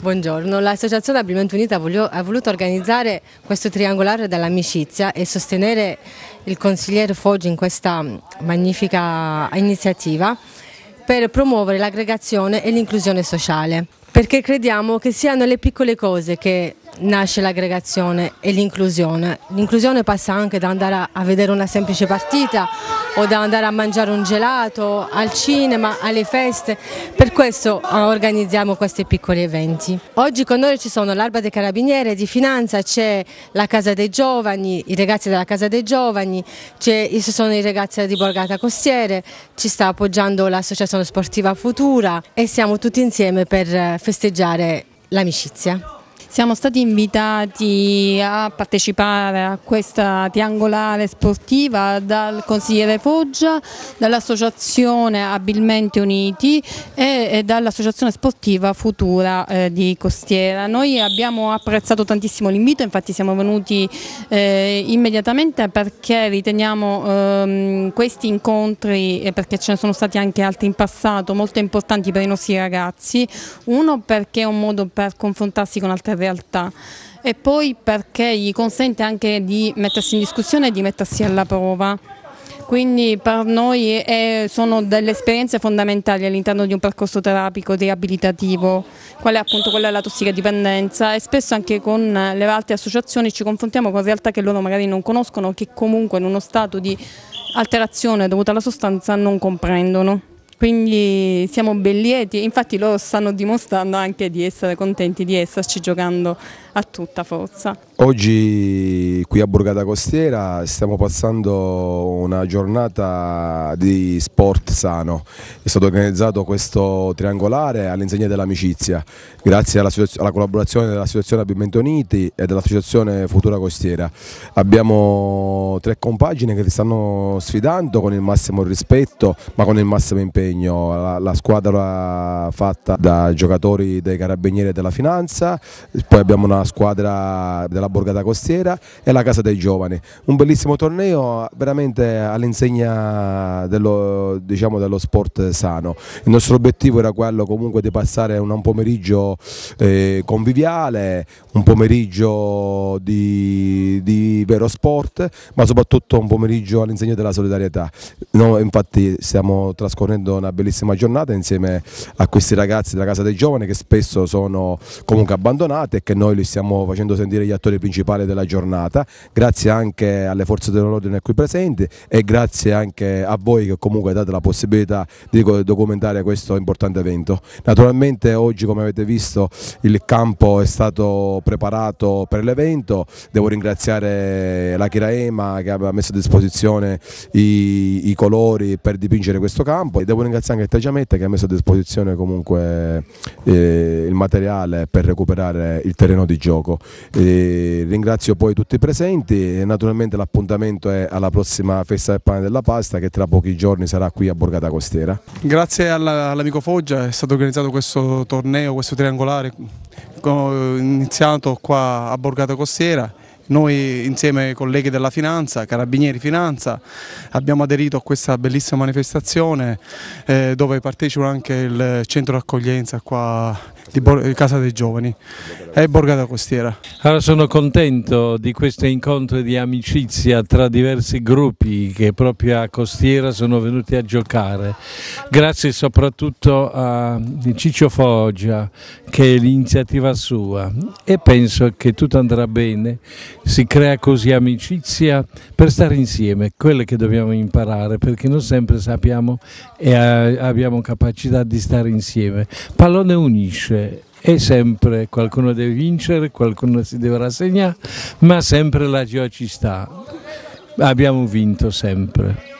Buongiorno, l'Associazione Abbigliamento Unita ha voluto organizzare questo triangolare dell'amicizia e sostenere il consigliere Foggi in questa mm, magnifica iniziativa per promuovere l'aggregazione e l'inclusione sociale perché crediamo che siano le piccole cose che nasce l'aggregazione e l'inclusione. L'inclusione passa anche da andare a vedere una semplice partita o da andare a mangiare un gelato, al cinema, alle feste, per questo eh, organizziamo questi piccoli eventi. Oggi con noi ci sono l'Arba dei Carabinieri di Finanza, c'è la Casa dei Giovani, i ragazzi della Casa dei Giovani, ci sono i ragazzi di Borgata Costiere, ci sta appoggiando l'Associazione Sportiva Futura e siamo tutti insieme per eh, festeggiare l'amicizia. Siamo stati invitati a partecipare a questa triangolare sportiva dal consigliere Foggia, dall'associazione Abilmente Uniti e dall'associazione sportiva Futura eh, di Costiera. Noi abbiamo apprezzato tantissimo l'invito, infatti siamo venuti eh, immediatamente perché riteniamo ehm, questi incontri, e perché ce ne sono stati anche altri in passato, molto importanti per i nostri ragazzi. Uno perché è un modo per confrontarsi con altre realtà e poi perché gli consente anche di mettersi in discussione e di mettersi alla prova. Quindi per noi è, sono delle esperienze fondamentali all'interno di un percorso terapico riabilitativo, quale è appunto quella della tossicodipendenza e spesso anche con le altre associazioni ci confrontiamo con realtà che loro magari non conoscono, che comunque in uno stato di alterazione dovuta alla sostanza non comprendono quindi siamo ben lieti, infatti loro stanno dimostrando anche di essere contenti di esserci giocando a tutta forza. Oggi qui a Borgata Costiera stiamo passando una giornata di sport sano, è stato organizzato questo triangolare all'insegna dell'amicizia, grazie alla, alla collaborazione dell'associazione Uniti e dell'associazione Futura Costiera. Abbiamo tre compagini che si stanno sfidando con il massimo rispetto ma con il massimo impegno sostegno, la, la, squadra fatta da giocatori dei Carabinieri e della Finanza, poi abbiamo una squadra della Borgata Costiera e la Casa dei Giovani. Un bellissimo torneo veramente all'insegna dello, diciamo, dello sport sano. Il nostro obiettivo era quello comunque di passare un, un pomeriggio eh, conviviale, un pomeriggio di, di, vero sport, ma soprattutto un pomeriggio all'insegna della solidarietà. No, infatti stiamo trascorrendo una bellissima giornata insieme a questi ragazzi della Casa dei Giovani che spesso sono comunque abbandonati e che noi li stiamo facendo sentire gli attori principali della giornata, grazie anche alle forze dell'ordine qui presenti e grazie anche a voi che comunque date la possibilità di documentare questo importante evento. Naturalmente oggi come avete visto il campo è stato preparato per l'evento, devo ringraziare la Chiraema che aveva messo a disposizione i, i colori per dipingere questo campo e devo ringrazio anche Tejamette che ha messo a disposizione comunque eh, il materiale per recuperare il terreno di gioco. E ringrazio poi tutti i presenti e naturalmente l'appuntamento è alla prossima festa del pane della pasta che tra pochi giorni sarà qui a Borgata Costiera. Grazie all'amico Foggia è stato organizzato questo torneo, questo triangolare iniziato qua a Borgata Costiera noi insieme ai colleghi della Finanza, Carabinieri Finanza, abbiamo aderito a questa bellissima manifestazione eh, dove partecipa anche il centro d'accoglienza qua di Bor Casa dei Giovani e Borgata Costiera. Allora sono contento di questo incontro di amicizia tra diversi gruppi che proprio a Costiera sono venuti a giocare. Grazie soprattutto a Ciccio Foggia che è l'iniziativa sua e penso che tutto andrà bene si crea così amicizia per stare insieme, quelle che dobbiamo imparare perché non sempre sappiamo e eh, abbiamo capacità di stare insieme. Pallone unisce e sempre qualcuno deve vincere, qualcuno si deve rassegnare, ma sempre la gioia ci sta. Abbiamo vinto sempre.